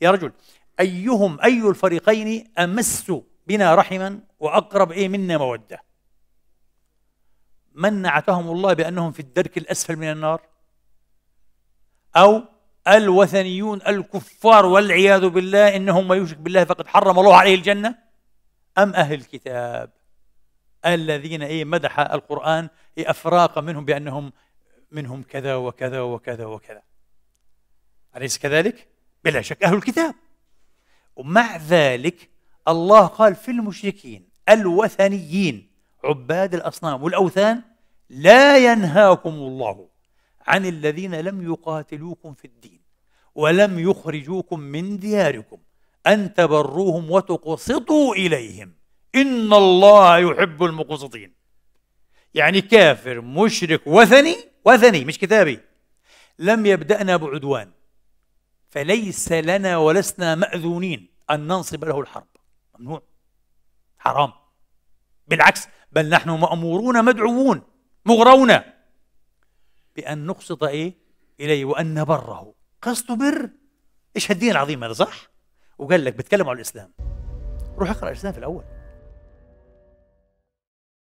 يا رجل أيهم أي الفريقين أمس بنا رحما وأقرب إيه منا مودة من نعتهم الله بأنهم في الدرك الأسفل من النار أو الوثنيون الكفار والعياذ بالله إنهم ما يشرك بالله فقد حرم الله عليه الجنة أم أهل الكتاب الذين إيه مدح القرآن إيه أفراق منهم بأنهم منهم كذا وكذا وكذا وكذا أليس كذلك؟ بلا شك أهل الكتاب ومع ذلك الله قال في المشركين الوثنيين عباد الأصنام والأوثان لا ينهاكم الله عن الذين لم يقاتلوكم في الدين ولم يخرجوكم من دياركم أن تبروهم وتقسطوا إليهم إن الله يحب المقسطين يعني كافر مشرك وثني وثني مش كتابي لم يبدأنا بعدوان فليس لنا ولسنا مأذونين أن ننصب له الحرب ممنوع حرام بالعكس بل نحن مأمورون مدعوون مغرون بأن نقسط إيه إليه وأن نبره قسط بر إيش هالدين العظيم هذا صح وقال لك بتكلم عن الإسلام روح اقرأ الإسلام في الأول